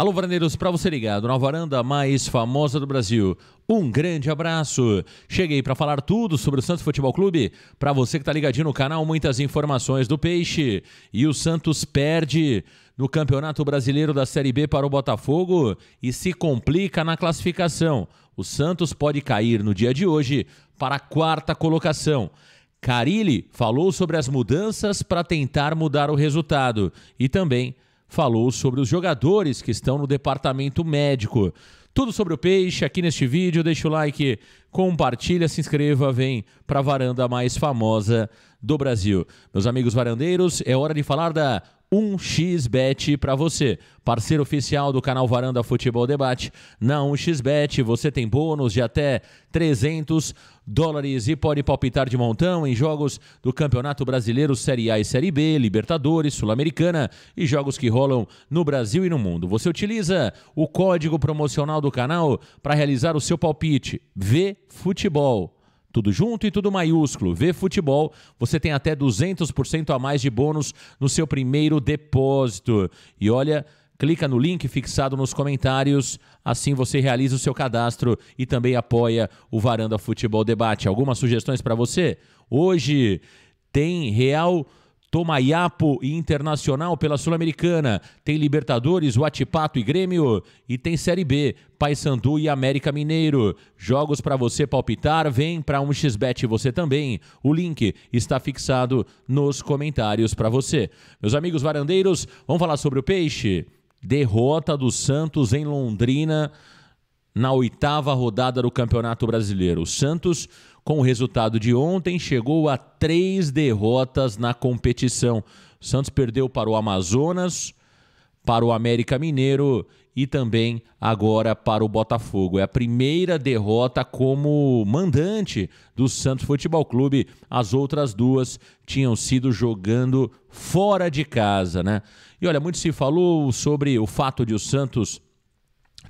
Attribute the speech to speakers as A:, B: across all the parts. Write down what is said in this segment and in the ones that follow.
A: Alô, varandeiros, para você ligado na varanda mais famosa do Brasil. Um grande abraço. Cheguei para falar tudo sobre o Santos Futebol Clube. Para você que está ligadinho no canal, muitas informações do Peixe. E o Santos perde no Campeonato Brasileiro da Série B para o Botafogo e se complica na classificação. O Santos pode cair no dia de hoje para a quarta colocação. Carilli falou sobre as mudanças para tentar mudar o resultado e também falou sobre os jogadores que estão no departamento médico. Tudo sobre o peixe aqui neste vídeo. Deixa o like, compartilha, se inscreva, vem para a varanda mais famosa do Brasil. Meus amigos varandeiros, é hora de falar da 1xBet para você. Parceiro oficial do canal Varanda Futebol Debate. Na 1xBet você tem bônus de até 300 dólares e pode palpitar de montão em jogos do Campeonato Brasileiro Série A e Série B, Libertadores, Sul-Americana e jogos que rolam no Brasil e no mundo. Você utiliza o código promocional do canal para realizar o seu palpite. Vê Futebol. Tudo junto e tudo maiúsculo. Vê Futebol, você tem até 200% a mais de bônus no seu primeiro depósito. E olha, clica no link fixado nos comentários, assim você realiza o seu cadastro e também apoia o Varanda Futebol Debate. Algumas sugestões para você? Hoje tem Real Tomaiapo e Internacional pela Sul-Americana. Tem Libertadores, Huatipato e Grêmio. E tem Série B, Paysandu e América Mineiro. Jogos para você palpitar, vem para um xbet você também. O link está fixado nos comentários para você. Meus amigos varandeiros, vamos falar sobre o peixe? Derrota do Santos em Londrina na oitava rodada do Campeonato Brasileiro. O Santos com o resultado de ontem, chegou a três derrotas na competição. O Santos perdeu para o Amazonas, para o América Mineiro e também agora para o Botafogo. É a primeira derrota como mandante do Santos Futebol Clube. As outras duas tinham sido jogando fora de casa, né? E olha, muito se falou sobre o fato de o Santos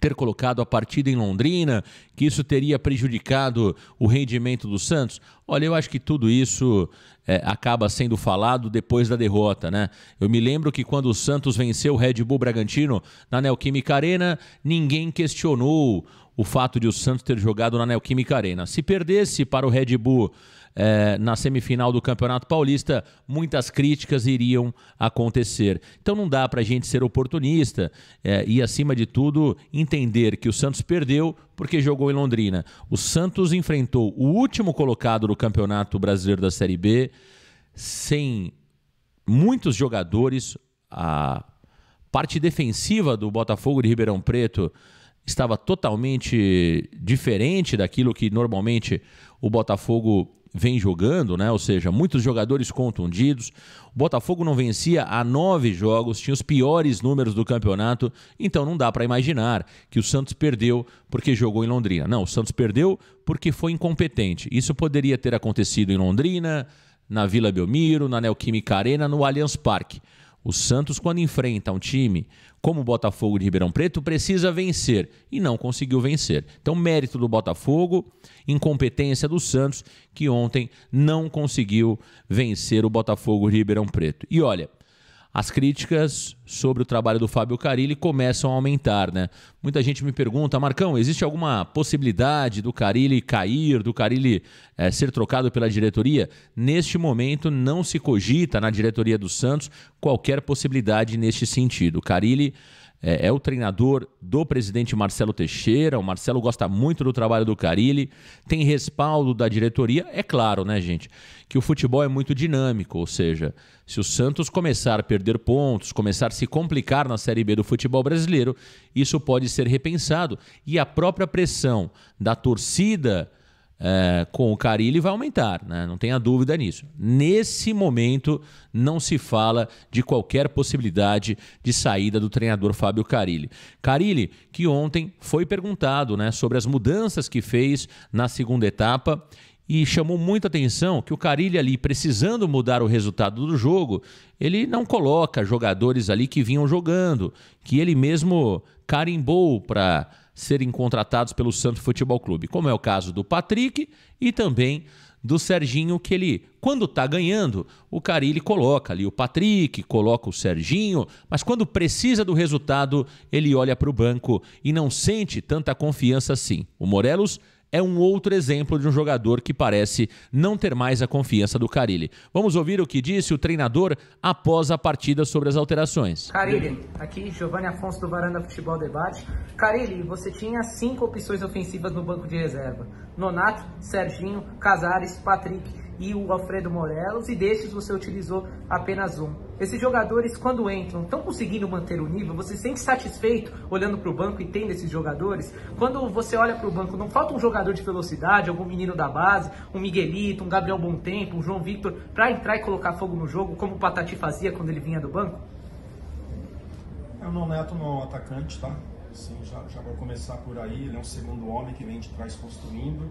A: ter colocado a partida em Londrina, que isso teria prejudicado o rendimento do Santos? Olha, eu acho que tudo isso é, acaba sendo falado depois da derrota, né? Eu me lembro que quando o Santos venceu o Red Bull Bragantino na Neoquímica Arena, ninguém questionou o fato de o Santos ter jogado na Neoquímica Arena. Se perdesse para o Red Bull é, na semifinal do Campeonato Paulista, muitas críticas iriam acontecer. Então não dá para a gente ser oportunista é, e, acima de tudo, entender que o Santos perdeu porque jogou em Londrina. O Santos enfrentou o último colocado do Campeonato Brasileiro da Série B sem muitos jogadores. A parte defensiva do Botafogo de Ribeirão Preto estava totalmente diferente daquilo que normalmente o Botafogo vem jogando, né? Ou seja, muitos jogadores contundidos. O Botafogo não vencia há nove jogos, tinha os piores números do campeonato. Então não dá para imaginar que o Santos perdeu porque jogou em Londrina. Não, o Santos perdeu porque foi incompetente. Isso poderia ter acontecido em Londrina, na Vila Belmiro, na Neoquímica Arena, no Allianz Parque. O Santos, quando enfrenta um time como o Botafogo de Ribeirão Preto, precisa vencer e não conseguiu vencer. Então, mérito do Botafogo, incompetência do Santos, que ontem não conseguiu vencer o Botafogo de Ribeirão Preto. E olha, as críticas sobre o trabalho do Fábio Carilli começam a aumentar, né? Muita gente me pergunta, Marcão, existe alguma possibilidade do Carilli cair, do Carilli é, ser trocado pela diretoria? Neste momento não se cogita na diretoria do Santos qualquer possibilidade neste sentido. Carilli é, é, o treinador do presidente Marcelo Teixeira. O Marcelo gosta muito do trabalho do Carilli, tem respaldo da diretoria. É claro, né, gente, que o futebol é muito dinâmico, ou seja, se o Santos começar a perder pontos, começar a se complicar na Série B do futebol brasileiro, isso pode ser repensado. E a própria pressão da torcida é, com o Carilli vai aumentar, né? não tenha dúvida nisso. Nesse momento, não se fala de qualquer possibilidade de saída do treinador Fábio Carilli. Carilli, que ontem foi perguntado né, sobre as mudanças que fez na segunda etapa e chamou muita atenção que o Carilli ali, precisando mudar o resultado do jogo, ele não coloca jogadores ali que vinham jogando, que ele mesmo carimbou para serem contratados pelo Santos Futebol Clube, como é o caso do Patrick e também do Serginho, que ele, quando está ganhando, o Carilli coloca ali o Patrick, coloca o Serginho, mas quando precisa do resultado, ele olha para o banco e não sente tanta confiança assim. O Morelos é um outro exemplo de um jogador que parece não ter mais a confiança do Carilli. Vamos ouvir o que disse o treinador após a partida sobre as alterações. Carilli,
B: aqui Giovanni Afonso do Varanda Futebol Debate. Carilli, você tinha cinco opções ofensivas no banco de reserva. Nonato, Serginho, Casares, Patrick e o Alfredo Morelos e destes você utilizou apenas um. Esses jogadores, quando entram, estão conseguindo manter o nível? Você se sente satisfeito olhando para o banco e tendo esses jogadores? Quando você olha para o banco, não falta um jogador de velocidade, algum menino da base, um Miguelito, um Gabriel Tempo, um João Victor, para entrar e colocar fogo no jogo, como o Patati fazia quando ele vinha do banco? É o Noneto no atacante, tá? Sim, já, já vou começar por aí. Ele é um segundo homem que vem de trás construindo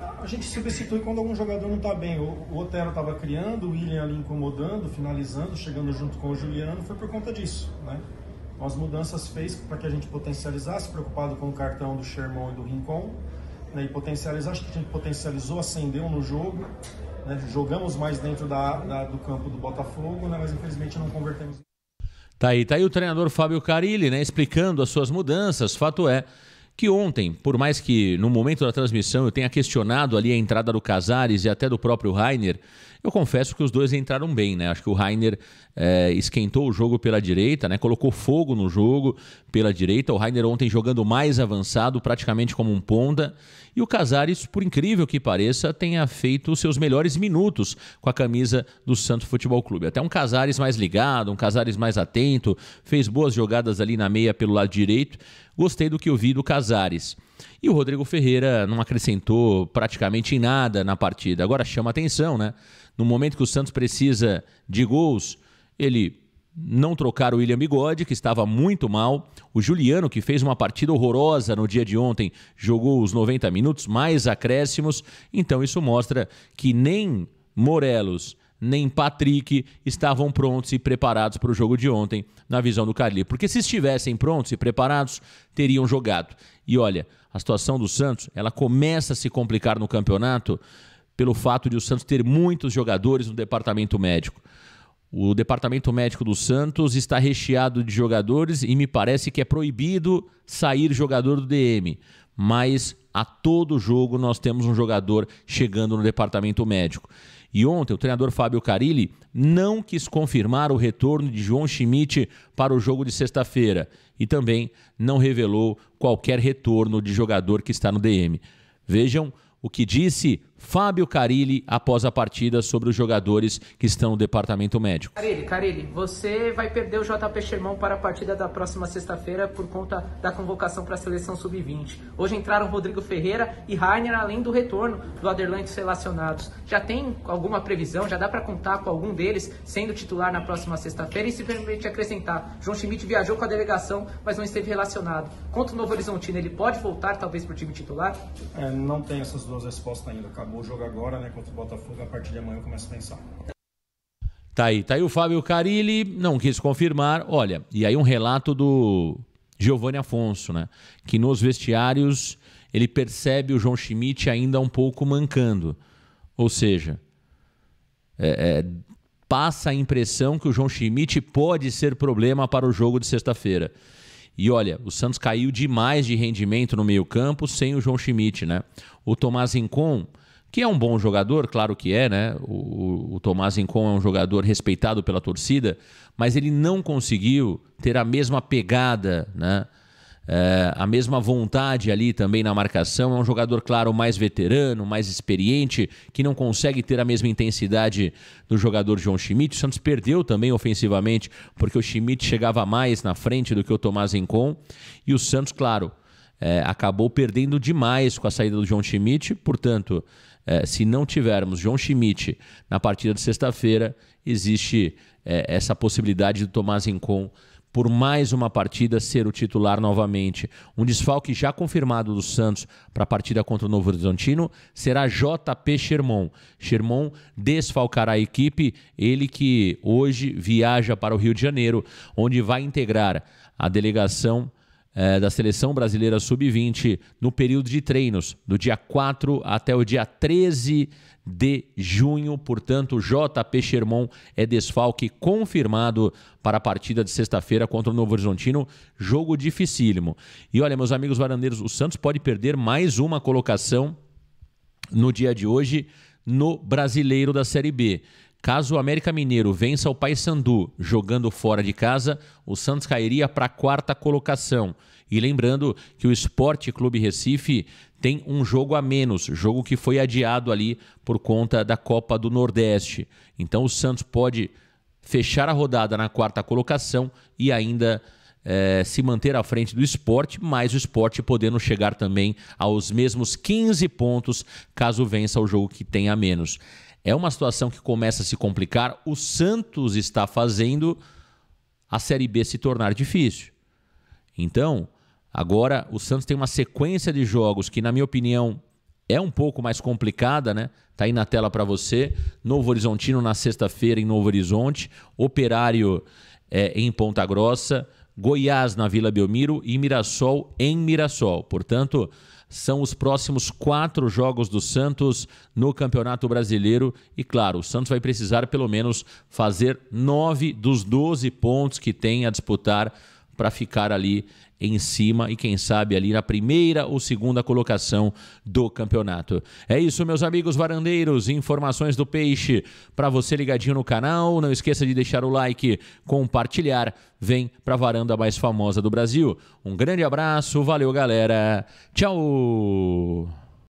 B: a gente substitui quando algum jogador não está bem. O, Otero estava criando, o William ali incomodando, finalizando, chegando junto com o Juliano, foi por conta disso, né? Então, as mudanças fez para que a gente potencializasse, preocupado com o cartão do Sherman e do Rincon, né? e potencializar, acho que a gente potencializou, acendeu no jogo, né? jogamos mais dentro da, da, do campo do Botafogo, né? mas infelizmente não convertemos.
A: Tá aí, tá aí o treinador Fábio Carilli, né, explicando as suas mudanças. Fato é que ontem, por mais que no momento da transmissão eu tenha questionado ali a entrada do Casares e até do próprio Rainer, eu confesso que os dois entraram bem, né? Acho que o Rainer é, esquentou o jogo pela direita, né? Colocou fogo no jogo pela direita. O Rainer ontem jogando mais avançado, praticamente como um ponta. E o Casares, por incrível que pareça, tenha feito seus melhores minutos com a camisa do Santos Futebol Clube. Até um Casares mais ligado, um Casares mais atento, fez boas jogadas ali na meia pelo lado direito. Gostei do que eu vi do Casares Casares. E o Rodrigo Ferreira não acrescentou praticamente nada na partida. Agora chama atenção, né? No momento que o Santos precisa de gols, ele não trocar o William Bigode, que estava muito mal. O Juliano, que fez uma partida horrorosa no dia de ontem, jogou os 90 minutos, mais acréscimos. Então isso mostra que nem Morelos nem Patrick estavam prontos e preparados para o jogo de ontem, na visão do Carli. Porque se estivessem prontos e preparados, teriam jogado. E olha, a situação do Santos, ela começa a se complicar no campeonato pelo fato de o Santos ter muitos jogadores no departamento médico. O departamento médico do Santos está recheado de jogadores e me parece que é proibido sair jogador do DM mas a todo jogo nós temos um jogador chegando no departamento médico. E ontem o treinador Fábio Carilli não quis confirmar o retorno de João Schmidt para o jogo de sexta-feira e também não revelou qualquer retorno de jogador que está no DM. Vejam o que disse Fábio Carilli após a partida sobre os jogadores que estão no departamento médico.
B: Carilli, Carilli, você vai perder o JP Xermão para a partida da próxima sexta-feira por conta da convocação para a seleção sub-20. Hoje entraram Rodrigo Ferreira e Rainer, além do retorno do Aderlan relacionados. Já tem alguma previsão? Já dá para contar com algum deles sendo titular na próxima sexta-feira? E se permite acrescentar, João Schmidt viajou com a delegação, mas não esteve relacionado. Quanto o Novo Horizontino, ele pode voltar talvez para o time titular? É, não tem essas duas respostas ainda, acabou Acabou o jogo agora, né? Contra o Botafogo, a partir de amanhã eu começo a pensar.
A: Tá aí, tá aí o Fábio Carilli, não quis confirmar. Olha, e aí um relato do Giovanni Afonso, né? Que nos vestiários ele percebe o João Schmidt ainda um pouco mancando. Ou seja, é, é, passa a impressão que o João Schmidt pode ser problema para o jogo de sexta-feira. E olha, o Santos caiu demais de rendimento no meio-campo sem o João Schmidt, né? O Tomás Rincon que é um bom jogador, claro que é, né? O, o Tomás Incon é um jogador respeitado pela torcida, mas ele não conseguiu ter a mesma pegada, né? É, a mesma vontade ali também na marcação. É um jogador, claro, mais veterano, mais experiente, que não consegue ter a mesma intensidade do jogador João Schmidt. O Santos perdeu também ofensivamente, porque o Schmidt chegava mais na frente do que o Tomás Incon E o Santos, claro, é, acabou perdendo demais com a saída do João Schmidt, portanto. É, se não tivermos João Schmidt na partida de sexta-feira, existe é, essa possibilidade do Tomás Rincon por mais uma partida ser o titular novamente. Um desfalque já confirmado do Santos para a partida contra o Novo Horizontino será JP Sherman. Sherman desfalcará a equipe, ele que hoje viaja para o Rio de Janeiro, onde vai integrar a delegação é, da Seleção Brasileira Sub-20 no período de treinos, do dia 4 até o dia 13 de junho. Portanto, JP Sherman é desfalque confirmado para a partida de sexta-feira contra o Novo Horizontino. Jogo dificílimo. E olha, meus amigos varandeiros, o Santos pode perder mais uma colocação no dia de hoje no Brasileiro da Série B. Caso o América Mineiro vença o Paysandu jogando fora de casa, o Santos cairia para a quarta colocação. E lembrando que o Esporte Clube Recife tem um jogo a menos, jogo que foi adiado ali por conta da Copa do Nordeste. Então o Santos pode fechar a rodada na quarta colocação e ainda é, se manter à frente do esporte, mas o esporte podendo chegar também aos mesmos 15 pontos caso vença o jogo que tem a menos. É uma situação que começa a se complicar. O Santos está fazendo a Série B se tornar difícil. Então, agora o Santos tem uma sequência de jogos que, na minha opinião, é um pouco mais complicada, né? Tá aí na tela para você. Novo Horizontino na sexta-feira em Novo Horizonte, Operário é, em Ponta Grossa, Goiás na Vila Belmiro e Mirassol em Mirassol. Portanto, são os próximos quatro jogos do Santos no Campeonato Brasileiro. E claro, o Santos vai precisar pelo menos fazer nove dos 12 pontos que tem a disputar para ficar ali em cima e quem sabe ali na primeira ou segunda colocação do campeonato. É isso, meus amigos varandeiros, informações do peixe para você ligadinho no canal. Não esqueça de deixar o like, compartilhar. Vem para a varanda mais famosa do Brasil. Um grande abraço, valeu galera. Tchau.